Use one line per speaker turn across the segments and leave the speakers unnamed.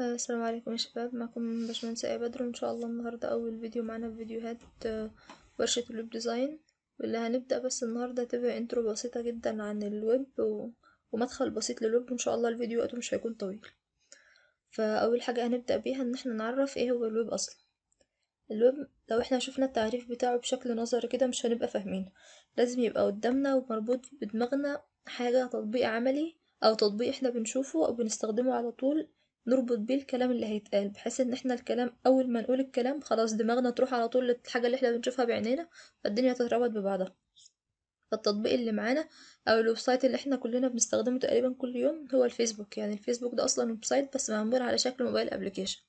آه، السلام عليكم يا شباب معكم باشمهندس اي بدر وان شاء الله النهارده اول فيديو معانا في فيديوهات آه، ورشه الويب ديزاين واللي هنبدا بس النهارده تبقى انترو بسيطه جدا عن الويب و... ومدخل بسيط للويب ان شاء الله الفيديو وقته مش هيكون طويل فاول حاجه هنبدا بيها ان احنا نعرف ايه هو الويب اصلا الويب لو احنا شفنا التعريف بتاعه بشكل نظري كده مش هنبقى فاهمين لازم يبقى قدامنا ومربوط بدماغنا حاجه تطبيق عملي او تطبيق احنا بنشوفه او بنستخدمه على طول نربط بيه الكلام اللي هيتقال بحيث ان احنا الكلام اول ما نقول الكلام خلاص دماغنا تروح على طول للحاجة اللي احنا بنشوفها بعينينا فالدنيا تتربط ببعضها فالتطبيق اللي معانا او الويب سايت اللي احنا كلنا بنستخدمه تقريبا كل يوم هو الفيسبوك يعني الفيسبوك ده اصلا ويب سايت بس معمول على شكل موبايل ابلكيشن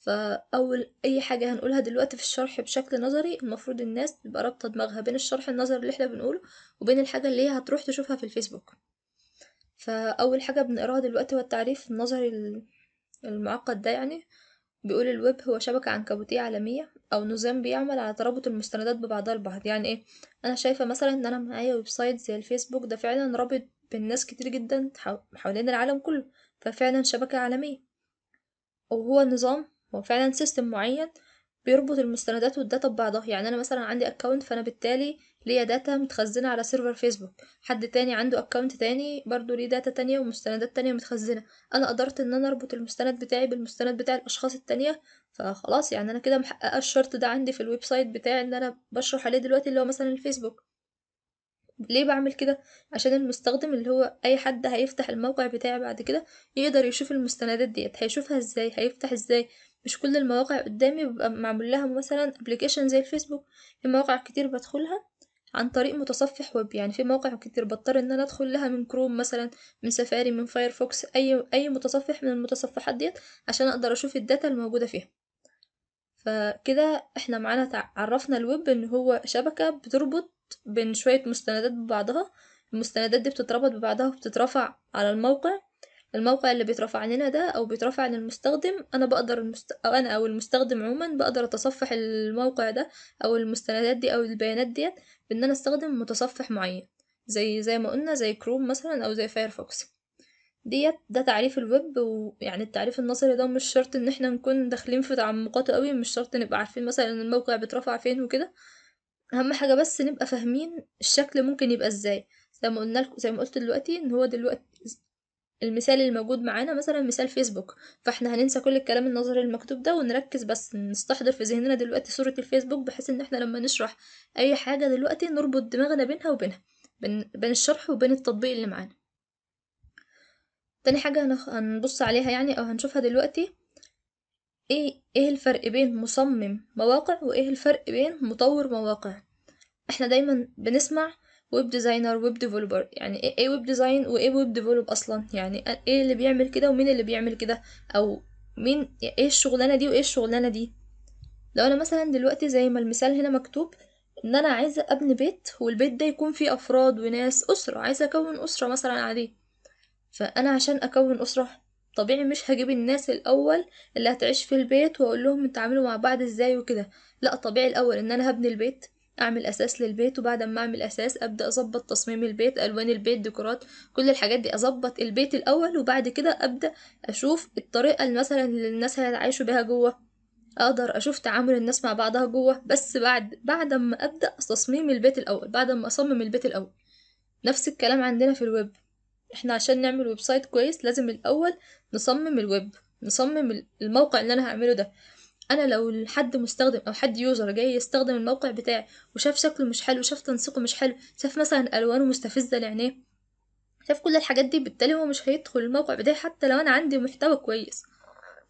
فاول اي حاجه هنقولها دلوقتي في الشرح بشكل نظري المفروض الناس تبقى رابطه دماغها بين الشرح النظري اللي احنا بنقوله وبين الحاجه اللي هي هتروح تشوفها في الفيسبوك فأول حاجة بنقراها دلوقتي هو التعريف النظري ال- المعقد ده يعني بيقول الويب هو شبكة عنكبوتية عالمية أو نظام بيعمل على ترابط المستندات ببعضها البعض يعني إيه أنا شايفة مثلا إن أنا معايا ويب سايت زي الفيسبوك ده فعلا رابط بين ناس كتير جدا حوالين العالم كله ففعلا شبكة عالمية وهو نظام هو فعلا سيستم معين بيربط المستندات والداتا ببعضها يعني أنا مثلا عندي أكونت فأنا بالتالي ليا داتا متخزنة على سيرفر فيسبوك حد تاني عنده اكونت تاني برضو ليه داتا تانية ومستندات تانية متخزنة انا قدرت ان انا اربط المستند بتاعي بالمستند بتاع الاشخاص التانية فخلاص يعني انا كده محققة الشرط ده عندي في الويب سايت بتاعي اللي انا بشرح عليه دلوقتي اللي هو مثلا الفيسبوك ليه بعمل كده عشان المستخدم اللي هو اي حد هيفتح الموقع بتاعي بعد كده يقدر يشوف المستندات ديت هيشوفها ازاي هيفتح ازاي مش كل المواقع قدامي ببقى معمول لها مثلا ابلكيشن زي الفيسبوك في مواقع كتير بدخلها عن طريق متصفح ويب يعني في مواقع كتير بضطر ان انا ادخل لها من كروم مثلا من سفاري من فايرفوكس اي اي متصفح من المتصفحات ديت عشان اقدر اشوف الداتا الموجوده فيها فكده احنا معانا عرفنا الويب ان هو شبكه بتربط بين شويه مستندات ببعضها المستندات دي بتتربط ببعضها وبتترفع على الموقع الموقع اللي بيترفع لنا ده او بيترفع للمستخدم انا بقدر المست... او انا او المستخدم عموما بقدر اتصفح الموقع ده او المستندات دي او البيانات ديت بإن أنا أستخدم متصفح معين زي زي ما قلنا زي كروم مثلا أو زي فايرفوكس ديت ده تعريف الويب ويعني التعريف النظري ده مش شرط ان احنا نكون داخلين في تعمقاته قوي مش شرط نبقى عارفين مثلا الموقع بيترفع فين وكده اهم حاجه بس نبقى فاهمين الشكل ممكن يبقى ازاي زي ما قلنا لكم زي ما قلت دلوقتي ان هو دلوقتي المثال الموجود معانا مثلا مثال فيسبوك فاحنا هننسى كل الكلام النظري المكتوب ده ونركز بس نستحضر في ذهننا دلوقتي صورة الفيسبوك بحيث ان احنا لما نشرح اي حاجة دلوقتي نربط دماغنا بينها وبينها بين, بين الشرح وبين التطبيق اللي معانا تاني حاجة هنبص عليها يعني او هنشوفها دلوقتي ايه ايه الفرق بين مصمم مواقع وايه الفرق بين مطور مواقع احنا دايما بنسمع ويب ديزاينر ويب ديفلوبر يعني ايه ويب ديزاين وايه ويب ديفلوب اصلا يعني ايه اللي بيعمل كده ومين اللي بيعمل كده او مين ايه الشغلانه دي وايه الشغلانه دي لو انا مثلا دلوقتي زي ما المثال هنا مكتوب ان انا عايزه ابني بيت والبيت ده يكون فيه افراد وناس اسره عايزه اكون اسره مثلا عليه فانا عشان اكون اسره طبيعي مش هجيب الناس الاول اللي هتعيش في البيت واقول لهم اتعاملوا مع بعض ازاي وكده لا طبيعي الاول ان انا هبني البيت اعمل اساس للبيت وبعد ما اعمل اساس ابدا اظبط تصميم البيت الوان البيت ديكورات كل الحاجات دي اظبط البيت الاول وبعد كده ابدا اشوف الطريقه مثلا اللي الناس هيتعايشوا بيها جوه اقدر اشوف تعامل الناس مع بعضها جوه بس بعد بعد ما ابدا تصميم البيت الاول بعد ما اصمم البيت الاول نفس الكلام عندنا في الويب احنا عشان نعمل ويب سايت كويس لازم الاول نصمم الويب نصمم الموقع اللي انا هعمله ده انا لو حد مستخدم او حد يوزر جاي يستخدم الموقع بتاعي وشاف شكله مش حلو شاف تنسيقه مش حلو شاف مثلا الوانه مستفزه لعينيه شاف كل الحاجات دي بالتالي هو مش هيدخل الموقع بتاعي حتى لو انا عندي محتوى كويس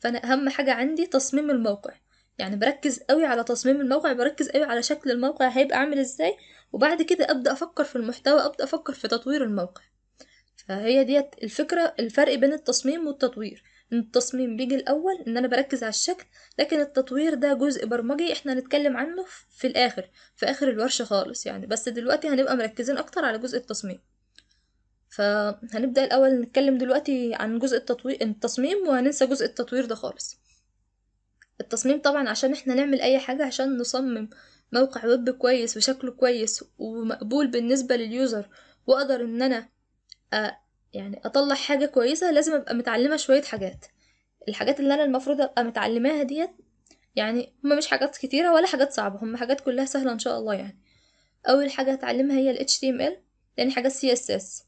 فانا اهم حاجه عندي تصميم الموقع يعني بركز قوي على تصميم الموقع بركز قوي على شكل الموقع هيبقى عامل ازاي وبعد كده ابدا افكر في المحتوى ابدا افكر في تطوير الموقع فهي ديت الفكره الفرق بين التصميم والتطوير التصميم بيجي الأول إن أنا بركز على الشكل لكن التطوير ده جزء برمجي إحنا هنتكلم عنه في الآخر في آخر الورشة خالص يعني بس دلوقتي هنبقى مركزين أكتر على جزء التصميم فهنبدأ الأول نتكلم دلوقتي عن جزء التطوير التصميم وهننسى جزء التطوير ده خالص التصميم طبعا عشان احنا نعمل اي حاجة عشان نصمم موقع ويب كويس وشكله كويس ومقبول بالنسبة لليوزر واقدر ان انا آه، يعني اطلع حاجة كويسة لازم ابقى متعلمة شوية حاجات الحاجات اللي انا المفروض ابقى متعلماها ديت يعني هما مش حاجات كتيرة ولا حاجات صعبة هما حاجات كلها سهلة ان شاء الله يعني اول حاجة هتعلمها هي ال HTML تاني حاجة ال CSS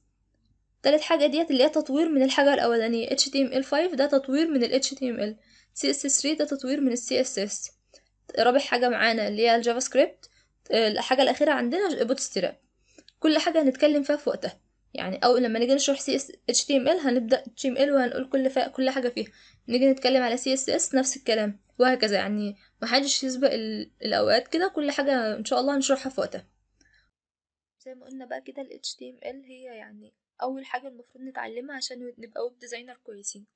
تالت حاجة ديت اللي هي تطوير من الحاجة الاولانية HTML5 ده تطوير من ال HTML CSS3 ده تطوير من ال CSS رابع حاجة معانا اللي هي الجافا آه، سكريبت الحاجة الاخيرة عندنا بوتستراب كل حاجة هنتكلم فيها في وقتها يعني او لما نيجي نشرح سي اس اتش تي ام ال هنبدا اتش تي ام ال وهنقول كل فا... كل حاجه فيها نيجي نتكلم على سي اس اس نفس الكلام وهكذا يعني محدش يسبق ال... الاوقات كده كل حاجه ان شاء الله هنشرحها في وقتها زي ما قلنا بقى كده ال HTML هي يعني أول حاجة المفروض نتعلمها عشان نبقى ويب ديزاينر كويسين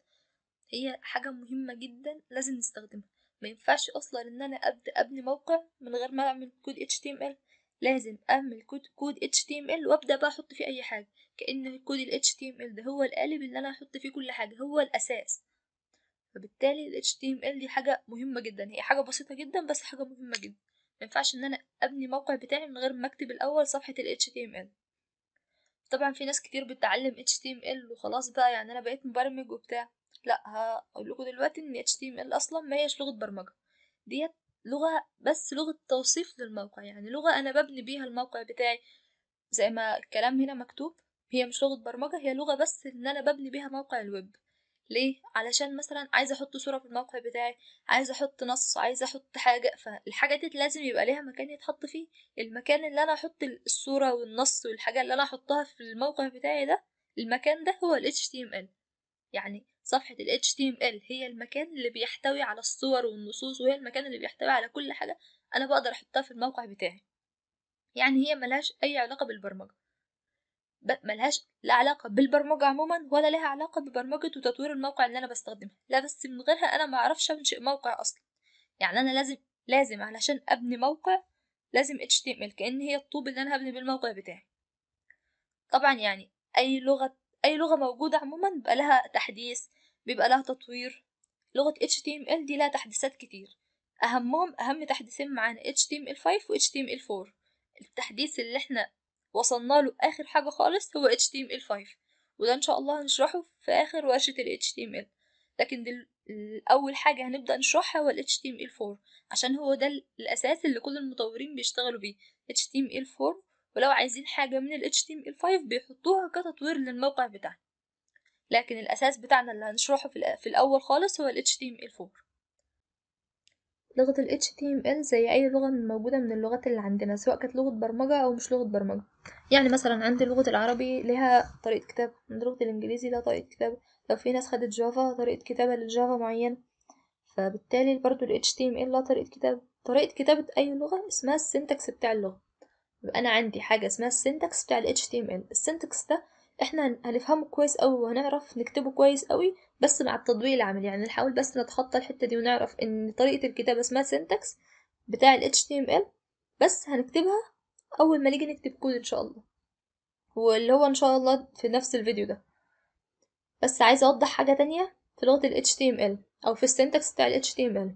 هي حاجة مهمة جدا لازم نستخدمها ما ينفعش أصلا إن أنا أبدأ أبني موقع من غير ما أعمل كود HTML لازم أعمل كود اتش تي ال وأبدأ بقى أحط فيه أي حاجة كأن ام ال ده هو القالب اللي أنا هحط فيه كل حاجة هو الأساس فبالتالي ال دي حاجة مهمة جدا هي حاجة بسيطة جدا بس حاجة مهمة جدا مينفعش إن أنا أبني موقع بتاعي من غير ما أكتب الأول صفحة ال طبعا في ناس كتير بتتعلم اتش تي ال وخلاص بقى يعني أنا بقيت مبرمج وبتاع لا هقول لكم دلوقتي ان اتش تي ال اصلا ما هيش لغة برمجة ديت لغة بس لغة توصيف للموقع يعني لغة أنا ببني بيها الموقع بتاعي زي ما الكلام هنا مكتوب هي مش لغة برمجة هي لغة بس إن أنا ببني بيها موقع الويب ليه علشان مثلا عايزه احط صوره في الموقع بتاعي عايزه احط نص عايزه احط حاجه فالحاجه دي لازم يبقى ليها مكان يتحط فيه المكان اللي انا احط الصوره والنص والحاجه اللي انا احطها في الموقع بتاعي ده المكان ده هو ال HTML يعني صفحة ال HTML هي المكان اللي بيحتوي على الصور والنصوص وهي المكان اللي بيحتوي على كل حاجة أنا بقدر أحطها في الموقع بتاعي يعني هي ملهاش أي علاقة بالبرمجة ملهاش لا علاقة بالبرمجة عموما ولا لها علاقة ببرمجة وتطوير الموقع اللي أنا بستخدمه لا بس من غيرها أنا معرفش أنشئ موقع أصلا يعني أنا لازم لازم علشان أبني موقع لازم HTML كأن هي الطوب اللي أنا هبني بالموقع بتاعي طبعا يعني أي لغة اي لغه موجوده عموما بيبقى لها تحديث بيبقى لها تطوير لغه HTML دي لها تحديثات كتير اهمهم اهم تحديثين معانا HTML5 و HTML4 التحديث اللي احنا وصلنا له اخر حاجه خالص هو HTML5 وده ان شاء الله هنشرحه في اخر ورشه ال HTML لكن دل... اول حاجه هنبدا نشرحها هو ال HTML4 عشان هو ده الاساس اللي كل المطورين بيشتغلوا بيه HTML4 ولو عايزين حاجة من ال HTML5 بيحطوها كتطوير للموقع بتاعنا لكن الأساس بتاعنا اللي هنشرحه في الأول خالص هو ال HTML4 لغة ال HTML زي أي لغة موجودة من اللغات اللي عندنا سواء كانت لغة برمجة أو مش لغة برمجة يعني مثلا عندي لغة العربي لها طريقة كتابة عند لغة الإنجليزي لها طريقة كتابة لو في ناس خدت جافا طريقة كتابة للجافا معينة فبالتالي برضو ال HTML لها طريقة كتابة طريقة كتابة أي لغة اسمها السنتكس بتاع اللغة أنا عندي حاجة اسمها السنتكس بتاع ال HTML السنتكس ده احنا هنفهمه كويس قوي وهنعرف نكتبه كويس قوي بس مع التطبيق العملي يعني نحاول بس نتخطى الحتة دي ونعرف ان طريقة الكتابة اسمها سنتكس بتاع ال HTML بس هنكتبها اول ما نيجي نكتب كود ان شاء الله واللي هو ان شاء الله في نفس الفيديو ده بس عايزة اوضح حاجة تانية في لغة ال HTML او في السنتكس بتاع ال HTML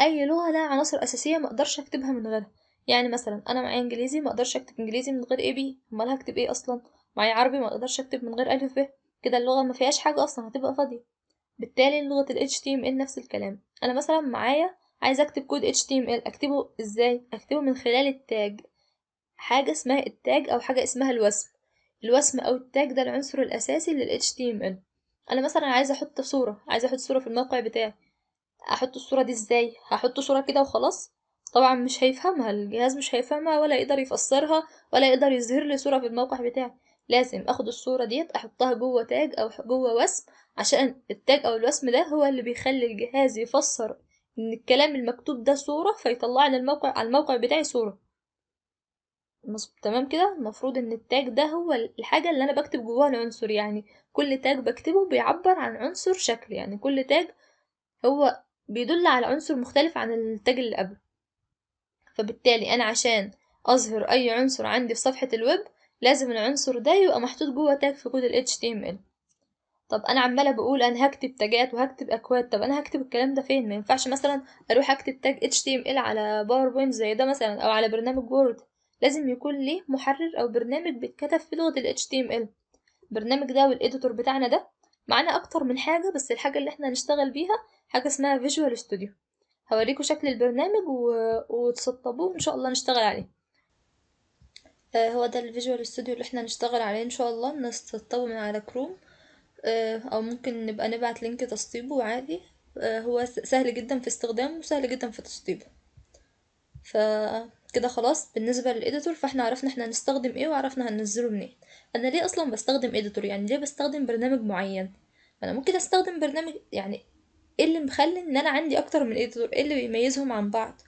اي لغة لها عناصر اساسية مقدرش اكتبها من غيرها يعني مثلا انا معايا انجليزي ما اقدرش اكتب انجليزي من غير اي بي امال هكتب ايه اصلا معايا عربي ما اقدرش اكتب من غير الف ب كده اللغه ما فيهاش حاجه اصلا هتبقى فاضيه بالتالي لغه ال HTML نفس الكلام انا مثلا معايا عايزه اكتب كود HTML اكتبه ازاي اكتبه من خلال التاج حاجه اسمها التاج او حاجه اسمها الوسم الوسم او التاج ده العنصر الاساسي لل HTML انا مثلا عايزه احط صوره عايزه احط صوره في الموقع بتاعي احط الصوره دي ازاي هحط صوره كده وخلاص طبعا مش هيفهمها الجهاز مش هيفهمها ولا يقدر يفسرها ولا يقدر يظهر لي صورة في الموقع بتاعي لازم اخد الصورة ديت احطها جوه تاج او جوه وسم عشان التاج او الوسم ده هو اللي بيخلي الجهاز يفسر ان الكلام المكتوب ده صورة فيطلع لي الموقع على الموقع بتاعي صورة تمام كده المفروض ان التاج ده هو الحاجة اللي انا بكتب جواها العنصر يعني كل تاج بكتبه بيعبر عن عنصر شكل يعني كل تاج هو بيدل على عنصر مختلف عن التاج اللي قبله فبالتالي أنا عشان أظهر أي عنصر عندي في صفحة الويب لازم العنصر ده يبقى محطوط جوه تاج في كود ال HTML طب أنا عمالة بقول أنا هكتب تاجات وهكتب أكواد طب أنا هكتب الكلام ده فين ما ينفعش مثلا أروح أكتب تاج HTML على باوربوينت زي ده مثلا أو على برنامج وورد لازم يكون ليه محرر أو برنامج بيتكتب في لغة ال HTML البرنامج ده والإديتور بتاعنا ده معانا أكتر من حاجة بس الحاجة اللي احنا هنشتغل بيها حاجة اسمها فيجوال ستوديو هوريكم شكل البرنامج و... وتسطبوه ان شاء الله نشتغل عليه آه هو ده الفيجوال ستوديو اللي احنا هنشتغل عليه ان شاء الله نسطبه من على كروم آه او ممكن نبقى نبعت لينك تسطيبه عادي آه هو سهل جدا في استخدامه وسهل جدا في تسطيبه كده خلاص بالنسبة للإيديتور فاحنا عرفنا احنا هنستخدم ايه وعرفنا هننزله منين انا ليه اصلا بستخدم إيديتور يعني ليه بستخدم برنامج معين انا ممكن استخدم برنامج يعني ايه اللي مخلي ان انا عندي اكتر من ايديتور ايه اللي بيميزهم عن بعض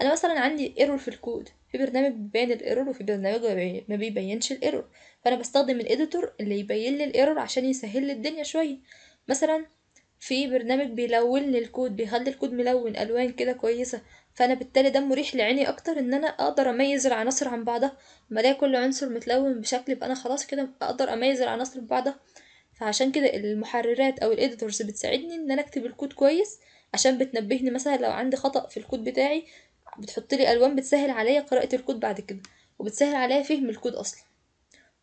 انا مثلا عندي ايرور في الكود في برنامج بيبين الايرور وفي برنامج ما بيبينش الايرور فانا بستخدم الايديتور اللي يبين لي الايرور عشان يسهل لي الدنيا شويه مثلا في برنامج بيلون لي الكود بيخلي الكود ملون الوان كده كويسه فانا بالتالي ده مريح لعيني اكتر ان انا اقدر اميز العناصر عن بعضها اما الاقي كل عنصر متلون بشكل يبقى انا خلاص كده اقدر اميز العناصر ببعضها فعشان كده المحررات او الايديتورز بتساعدني ان انا اكتب الكود كويس عشان بتنبهني مثلا لو عندي خطأ في الكود بتاعي بتحطلي الوان بتسهل عليا قراءة الكود بعد كده وبتسهل عليا فهم الكود اصلا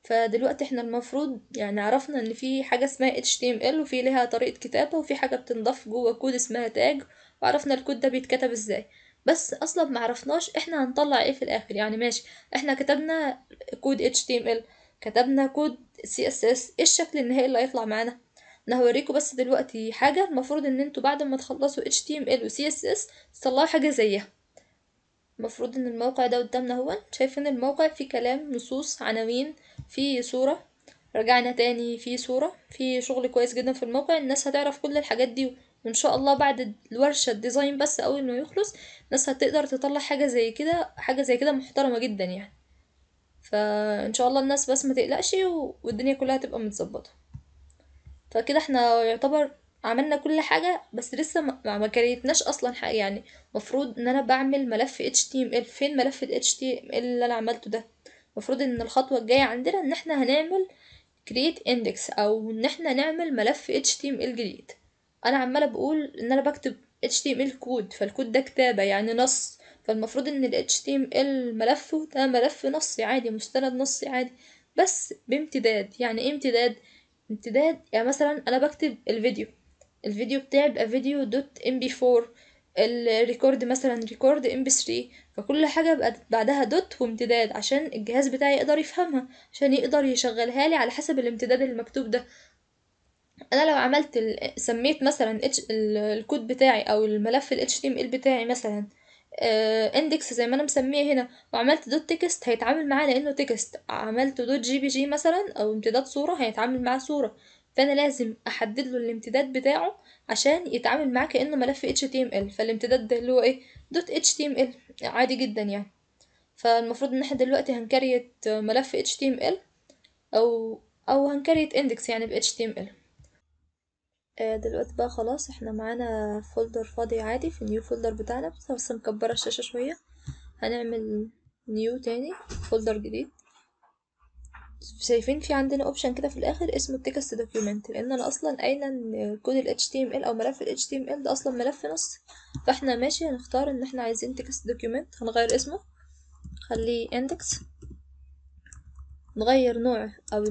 فدلوقتي احنا المفروض يعني عرفنا ان في حاجة اسمها HTML وفي ليها طريقة كتابة وفي حاجة بتنضاف جوه كود اسمها تاج وعرفنا الكود ده بيتكتب ازاي بس اصلا معرفناش احنا هنطلع ايه في الاخر يعني ماشي احنا كتبنا كود HTML كتبنا كود سي اس اس ايه الشكل النهائي اللي هيطلع معانا انا هوريكم بس دلوقتي حاجه المفروض ان انتوا بعد ما تخلصوا اتش تي وسي و اس تطلعوا حاجه زيها المفروض ان الموقع ده قدامنا اهو شايفين الموقع فيه كلام نصوص عناوين فيه صوره رجعنا تاني في صوره في شغل كويس جدا في الموقع الناس هتعرف كل الحاجات دي وان شاء الله بعد الورشه الديزاين بس اول ما يخلص الناس هتقدر تطلع حاجه زي كده حاجه زي كده محترمه جدا يعني فان شاء الله الناس بس ما تقلقش والدنيا كلها تبقى متظبطه فكده احنا يعتبر عملنا كل حاجة بس لسه ما, ما كريتناش اصلا حاجة يعني مفروض ان انا بعمل ملف html فين ملف ال html اللي انا عملته ده مفروض ان الخطوة الجاية عندنا ان احنا هنعمل create index او ان احنا نعمل ملف html جديد انا عمالة بقول ان انا بكتب html كود فالكود ده كتابة يعني نص فالمفروض ان ال HTML ملفه ده ملف نصي عادي مستند نصي عادي بس بامتداد يعني ايه امتداد امتداد يعني مثلا انا بكتب الفيديو الفيديو بتاعي بقى فيديو دوت ام بي 4 الريكورد مثلا ريكورد ام بي 3 فكل حاجة بقى بعدها دوت وامتداد عشان الجهاز بتاعي يقدر يفهمها عشان يقدر يشغلها لي على حسب الامتداد المكتوب ده انا لو عملت سميت مثلا الكود بتاعي او الملف ال HTML بتاعي مثلا اندكس آه، زي ما انا مسميه هنا وعملت دوت تكست هيتعامل معاه لانه تكست عملت دوت جي بي جي مثلا او امتداد صورة هيتعامل معاه صورة فانا لازم احدد له الامتداد بتاعه عشان يتعامل معاه كانه ملف اتش تي ال فالامتداد ده اللي هو ايه دوت اتش تي ال عادي جدا يعني فالمفروض ان احنا دلوقتي هنكريت ملف اتش تي ال او او هنكريت اندكس يعني ب ال آه، دلوقتي بقى خلاص احنا معانا فولدر فاضي عادي في النيو فولدر بتاعنا بس مكبرة الشاشة شوية هنعمل نيو تاني فولدر جديد شايفين في عندنا اوبشن كده في الاخر اسمه تكست دوكيومنت لان انا اصلا قايله ان كود ال HTML او ملف ال HTML ده اصلا ملف نص فاحنا ماشي هنختار ان احنا عايزين تكست دوكيومنت هنغير اسمه خليه اندكس نغير نوع او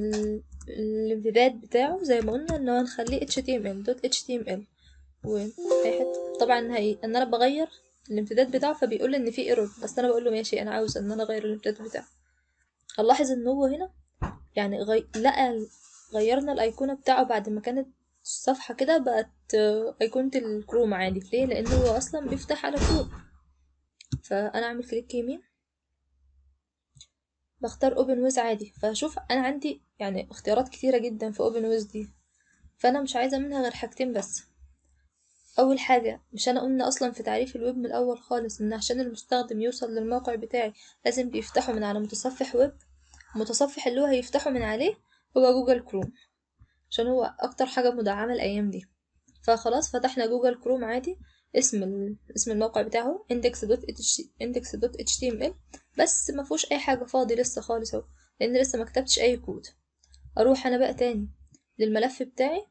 الامتداد بتاعه زي ما قلنا ان هو نخليه html دوت html وهيحط طبعا هي ان انا بغير الامتداد بتاعه فبيقول ان في ايرور بس انا بقول له ماشي انا عاوز ان انا اغير الامتداد بتاعه هنلاحظ ان هو هنا يعني غي... لقى غيرنا الايقونه بتاعه بعد ما كانت الصفحه كده بقت ايقونه الكروم عادي ليه لان هو اصلا بيفتح على كروم فانا اعمل كليك يمين بختار اوبن ويز عادي فهشوف انا عندي يعني اختيارات كتيرة جدا في اوبن ويز دي فانا مش عايزة منها غير حاجتين بس اول حاجة مش انا قلنا اصلا في تعريف الويب من الاول خالص ان عشان المستخدم يوصل للموقع بتاعي لازم بيفتحه من على متصفح ويب المتصفح اللي هو هيفتحه من عليه هو جوجل كروم عشان هو اكتر حاجة مدعمة الايام دي فخلاص فتحنا جوجل كروم عادي اسم ال... اسم الموقع بتاعه index.html بس ما فيهوش اي حاجه فاضي لسه خالص اهو لان لسه ما كتبتش اي كود اروح انا بقى تاني للملف بتاعي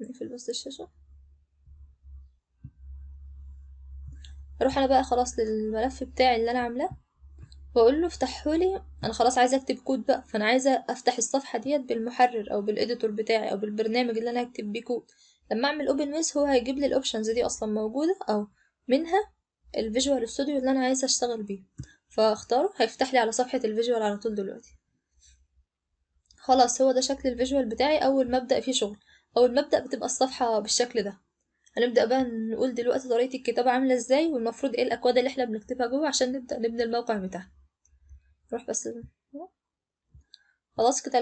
نقفل بس الشاشه اروح انا بقى خلاص للملف بتاعي اللي انا عاملاه واقول له افتحهولي انا خلاص عايزه اكتب كود بقى فانا عايزه افتح الصفحه ديت بالمحرر او بالاديتور بتاعي او بالبرنامج اللي انا هكتب بيه كود لما اعمل اوبن ويز هو هيجيب لي الاوبشنز دي اصلا موجودة اهو منها الفيجوال ستوديو اللي انا عايزة اشتغل بيه فاختاره هيفتح لي على صفحة الفيجوال على طول دلوقتي خلاص هو ده شكل الفيجوال بتاعي اول ما ابدا فيه شغل اول ما ابدا بتبقى الصفحة بالشكل ده هنبدأ بقى نقول دلوقتي طريقة الكتابة عاملة ازاي والمفروض ايه الأكواد اللي احنا بنكتبها جوه عشان نبدأ نبني الموقع بتاعنا نروح بس خلاص كده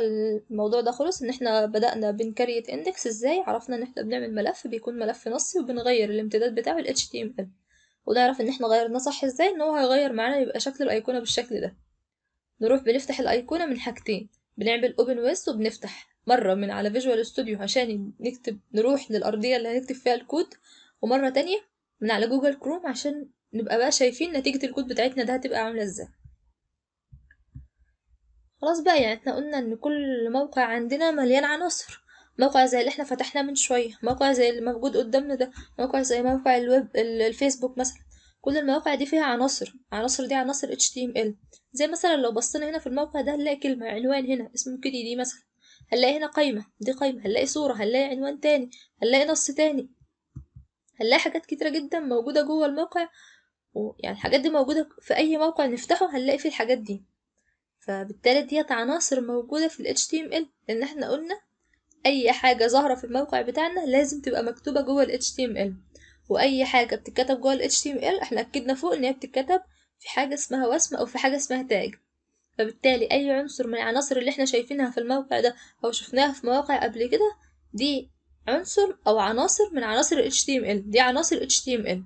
الموضوع ده خلص ان احنا بدأنا بنكريت اندكس ازاي عرفنا ان احنا بنعمل ملف بيكون ملف نصي وبنغير الامتداد بتاعه ال HTML ونعرف ان احنا غيرناه صح ازاي ان هو هيغير معانا يبقى شكل الايقونة بالشكل ده نروح بنفتح الايقونة من حاجتين بنعمل اوبن ويز وبنفتح مرة من على فيجوال ستوديو عشان نكتب نروح للأرضية اللي هنكتب فيها الكود ومرة تانية من على جوجل كروم عشان نبقى بقى شايفين نتيجة الكود بتاعتنا ده هتبقى عاملة ازاي خلاص بقى يعني احنا قلنا ان كل موقع عندنا مليان عناصر موقع زي اللي احنا فتحناه من شوية موقع زي اللي موجود قدامنا ده موقع زي موقع الويب الفيسبوك مثلا كل المواقع دي فيها عناصر عناصر دي عناصر HTML زي مثلا لو بصينا هنا في الموقع ده هنلاقي كلمة عنوان هنا اسمه كده دي مثلا هنلاقي هنا قايمة دي قايمة هنلاقي صورة هنلاقي عنوان تاني هنلاقي نص تاني هنلاقي حاجات كتيرة جدا موجودة جوه الموقع يعني الحاجات دي موجودة في أي موقع نفتحه هنلاقي فيه الحاجات دي فبالتالي ديت عناصر موجودة في ال HTML لأن احنا قلنا أي حاجة ظاهرة في الموقع بتاعنا لازم تبقى مكتوبة جوه ال HTML وأي حاجة بتتكتب جوه ال HTML احنا أكدنا فوق إن هي بتتكتب في حاجة اسمها وسمة أو في حاجة اسمها تاج فبالتالي أي عنصر من العناصر اللي احنا شايفينها في الموقع ده أو شفناها في مواقع قبل كده دي عنصر أو عناصر من عناصر ال HTML دي عناصر HTML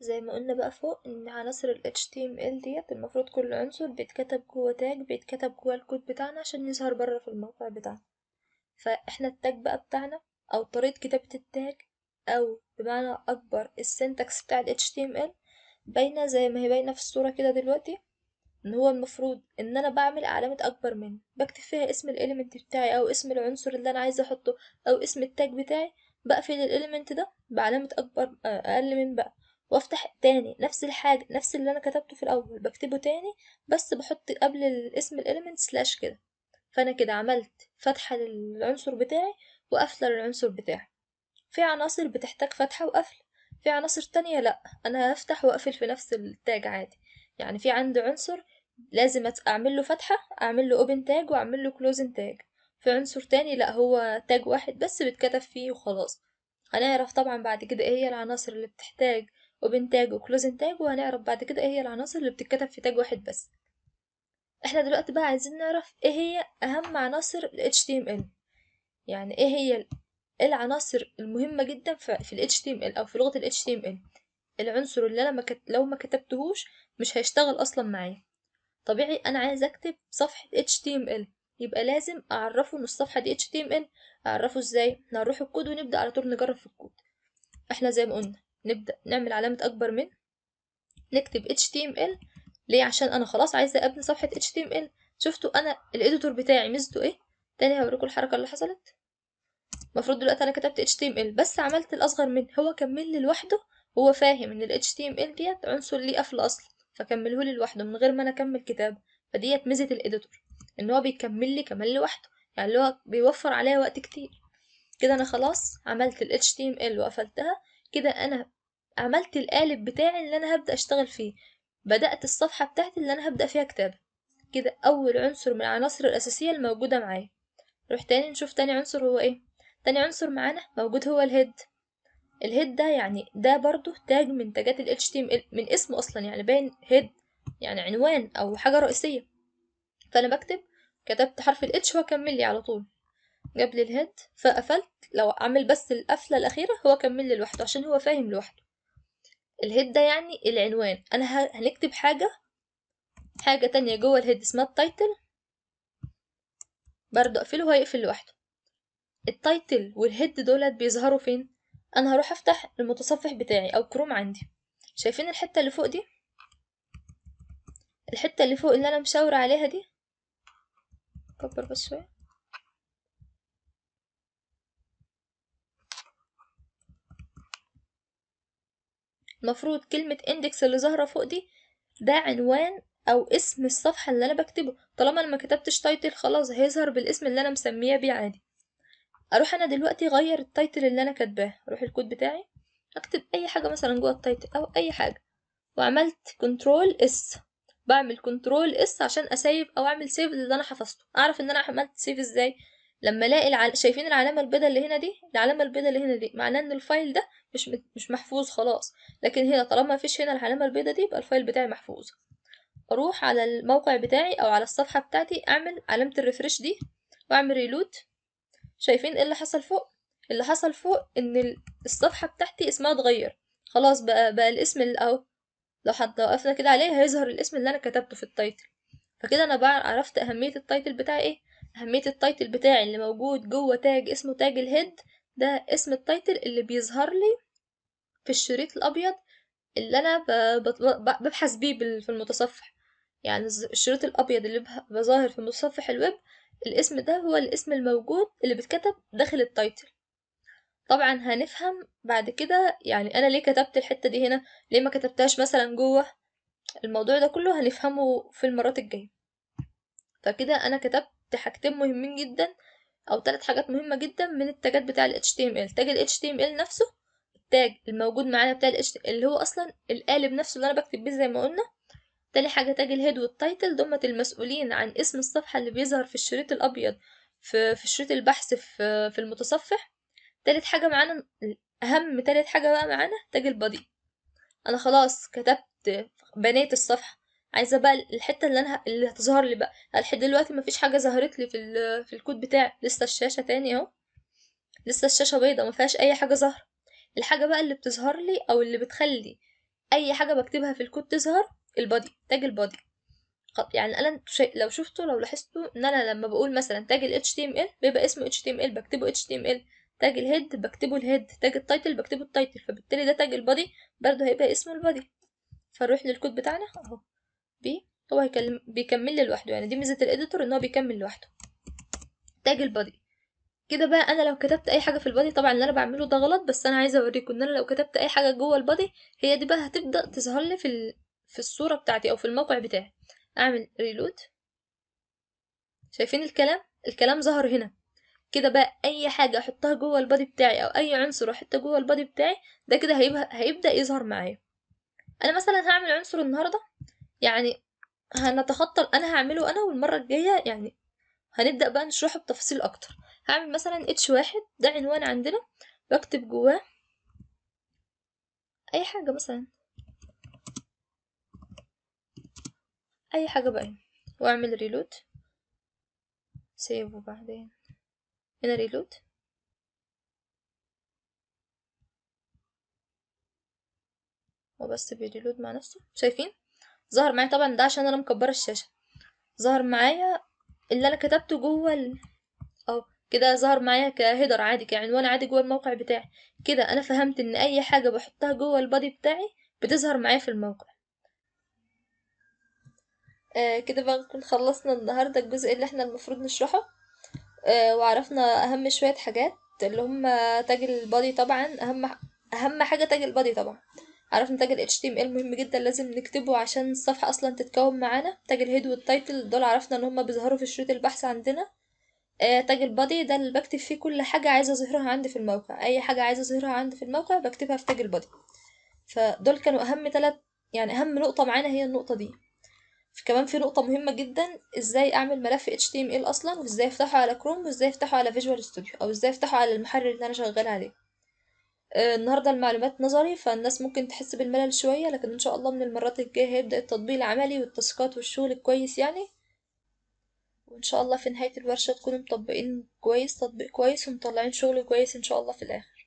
زي ما قلنا بقى فوق إن عناصر ال HTML ديت المفروض كل عنصر بيتكتب جوه تاج بيتكتب جوه الكود بتاعنا عشان يظهر برا في الموقع بتاعنا فاحنا التاج بقى بتاعنا أو طريقة كتابة التاج أو بمعنى أكبر السنتكس بتاع ال HTML باينة زي ما هي باينة في الصورة كده دلوقتي إن هو المفروض إن أنا بعمل علامة أكبر من بكتب فيها اسم الإيليمنت بتاعي أو اسم العنصر اللي أنا عايزة أحطه أو اسم التاج بتاعي بقفل الإيليمنت ده بعلامة أكبر آه، أقل من بقى وافتح تاني نفس الحاجة نفس اللي انا كتبته في الاول بكتبه تاني بس بحط قبل الاسم الاليمنت سلاش كده فانا كده عملت فتحة للعنصر بتاعي وقفلة للعنصر بتاعي في عناصر بتحتاج فتحة وقفل في عناصر تانية لأ انا هفتح واقفل في نفس التاج عادي يعني في عندي عنصر لازم اعمل له فتحة اعمل له open tag واعمل له closing tag في عنصر تاني لأ هو تاج واحد بس بيتكتب فيه وخلاص هنعرف طبعا بعد كده ايه هي العناصر اللي بتحتاج وكلوزن تاج وهنعرف بعد كده ايه هي العناصر اللي بتتكتب في تاج واحد بس احنا دلوقتي بقى عايزين نعرف ايه هي اهم عناصر ال HTML يعني ايه هي إيه العناصر المهمة جدا في ال HTML او في لغة ال HTML العنصر اللي انا لو ما كتبتهوش مش هيشتغل اصلا معايا طبيعي انا عايز اكتب صفحة HTML يبقى لازم اعرفه ان الصفحة دي HTML اعرفه ازاي نروح الكود ونبدأ على طول نجرب في الكود احنا زي ما قلنا نبدأ نعمل علامة أكبر من نكتب HTML ليه عشان أنا خلاص عايزة أبني صفحة HTML شفتوا أنا الإيديتور بتاعي ميزته إيه تاني هوريكم الحركة اللي حصلت المفروض دلوقتي أنا كتبت HTML بس عملت الأصغر منه هو كمل لي لوحده هو فاهم إن ال HTML ديت عنصر ليه قفل أصل فكمله لي لوحده من غير ما أنا أكمل كتاب فديت ميزة الإيديتور إن هو بيكمل لي كمان لوحده يعني اللي هو بيوفر عليا وقت كتير كده أنا خلاص عملت ال HTML وقفلتها كده أنا عملت القالب بتاعي اللي انا هبدأ اشتغل فيه بدأت الصفحة بتاعتي اللي انا هبدأ فيها كتابة كده اول عنصر من العناصر الاساسية الموجودة معايا روح تاني نشوف تاني عنصر هو ايه تاني عنصر معانا موجود هو الهيد الهيد ده يعني ده برضو تاج من تاجات ال HTML من اسمه اصلا يعني باين هيد يعني عنوان او حاجة رئيسية فانا بكتب كتبت حرف ال H هو لي على طول قبل الهيد فقفلت لو عامل بس القفلة الاخيرة هو كمل لي لوحده عشان هو فاهم لوحده الهيد ده يعني العنوان انا هنكتب حاجة حاجة تانية جوه الهيد اسمها التايتل برضه اقفله وهيقفل لوحده التايتل والهيد دولت بيظهروا فين انا هروح افتح المتصفح بتاعي او كروم عندي شايفين الحتة اللي فوق دي الحتة اللي فوق اللي انا مشاور عليها دي كبر بس شوية المفروض كلمة اندكس اللي ظاهرة فوق دي ده عنوان أو اسم الصفحة اللي أنا بكتبه طالما أنا مكتبتش تايتل خلاص هيظهر بالاسم اللي أنا مسميه بيه عادي أروح أنا دلوقتي أغير التايتل اللي أنا كاتباه أروح الكود بتاعي أكتب أي حاجة مثلا جوه التايتل أو أي حاجة وعملت كنترول اس بعمل كنترول اس عشان اسيب او اعمل سيف للي انا حفظته اعرف ان انا عملت سيف ازاي لما الاقي الع... شايفين العلامه البيضاء اللي هنا دي العلامه البيضاء اللي هنا دي معناه ان الفايل ده مش مش محفوظ خلاص لكن هنا طالما مفيش هنا العلامه البيضاء دي يبقى الفايل بتاعي محفوظ اروح على الموقع بتاعي او على الصفحه بتاعتي اعمل علامه الريفرش دي واعمل ريلود شايفين ايه اللي حصل فوق اللي حصل فوق ان الصفحه بتاعتي اسمها اتغير خلاص بقى بقى الاسم اللي اهو لو حد وقفنا كده عليه هيظهر الاسم اللي انا كتبته في التايتل فكده انا بقى عرفت اهميه التايتل بتاعي ايه أهمية التايتل بتاعي اللي موجود جوه تاج اسمه تاج الهيد ده اسم التايتل اللي بيظهر لي في الشريط الأبيض اللي أنا ببحث بيه في المتصفح يعني الشريط الأبيض اللي بظاهر في متصفح الويب الاسم ده هو الاسم الموجود اللي بيتكتب داخل التايتل طبعا هنفهم بعد كده يعني أنا ليه كتبت الحتة دي هنا ليه ما كتبتهاش مثلا جوه الموضوع ده كله هنفهمه في المرات الجاية فكده أنا كتبت حاجتين مهمين جدا او ثلاث حاجات مهمه جدا من التاجات بتاع ال HTML تاج ال HTML نفسه التاج الموجود معانا بتاع ال اللي هو اصلا القالب نفسه اللي انا بكتب بيه زي ما قلنا تاني حاجه تاج الهيد والتايتل دول المسؤولين عن اسم الصفحه اللي بيظهر في الشريط الابيض في في شريط البحث في في المتصفح تالت حاجه معانا اهم تالت حاجه بقى معانا تاج البادي انا خلاص كتبت بنيت الصفحه عايزه بقى الحته اللي انا اللي هتظهر لي بقى لحد دلوقتي مفيش حاجه ظهرت لي في في الكود بتاعي لسه الشاشه تاني اهو لسه الشاشه بيضه ما فيهاش اي حاجه ظاهره الحاجه بقى اللي بتظهر لي او اللي بتخلي اي حاجه بكتبها في الكود تظهر البادي تاج البادي يعني انا لو شفتوا لو لاحظتوا ان انا لما بقول مثلا تاج ال HTML بيبقى اسمه HTML بكتبه HTML تاج الهيد بكتبه الهيد تاج التايتل بكتبه التايتل فبالتالي ده تاج البادي برضه هيبقى اسمه البادي فنروح للكود بتاعنا اهو بي هو هيكلم بيكمل لي لوحده يعني دي ميزه الاديتور ان هو بيكمل لوحده تاج البادي كده بقى انا لو كتبت اي حاجه في البادي طبعا اللي انا بعمله ده غلط بس انا عايزه اوريكم ان انا لو كتبت اي حاجه جوه البادي هي دي بقى هتبدا تظهر لي في ال... في الصوره بتاعتي او في الموقع بتاعي اعمل ريلود شايفين الكلام الكلام ظهر هنا كده بقى اي حاجه احطها جوه البادي بتاعي او اي عنصر احطه جوه البادي بتاعي ده كده هيبقى هيبدا يظهر معايا انا مثلا هعمل عنصر النهارده يعني هنتخطى انا هعمله انا والمرة الجاية يعني هنبدأ بقى نشرحه بتفاصيل اكتر هعمل مثلا اتش واحد ده عنوان عندنا واكتب جواه اي حاجة مثلا اي حاجة بقى واعمل ريلود سيف وبعدين هنا ريلود وبس بيريلود مع نفسه شايفين ظهر معايا طبعا ده عشان انا مكبره الشاشه ظهر معايا اللي انا كتبته جوه ال... اهو كده ظهر معايا كهيدر عادي كعنوان عادي جوه الموقع بتاعي كده انا فهمت ان اي حاجه بحطها جوه البادي بتاعي بتظهر معايا في الموقع آه كده بقى نكون خلصنا النهارده الجزء اللي احنا المفروض نشرحه آه وعرفنا اهم شويه حاجات اللي هم تاج البادي طبعا اهم اهم حاجه تاج البادي طبعا عرفنا تاج ال HTML مهم جدا لازم نكتبه عشان الصفحة أصلا تتكون معانا تاج وال والتايتل دول عرفنا إن هما بيظهروا في شريط البحث عندنا آه، تاج ال Body ده اللي بكتب فيه كل حاجة عايزة أظهرها عندي في الموقع أي حاجة عايزة أظهرها عندي في الموقع بكتبها في تاج ال Body فدول كانوا أهم تلات يعني أهم نقطة معانا هي النقطة دي كمان في نقطة مهمة جدا ازاي اعمل ملف HTML اصلا وازاي افتحه على كروم وازاي افتحه على فيجوال ستوديو او ازاي افتحه على المحرر اللي انا شغالة عليه آه، النهاردة المعلومات نظري فالناس ممكن تحس بالملل شوية لكن إن شاء الله من المرات الجاية هيبدأ التطبيق العملي والتاسكات والشغل كويس يعني، وإن شاء الله في نهاية الورشة تكونوا مطبقين كويس تطبيق كويس ومطلعين شغل كويس إن شاء الله في الآخر.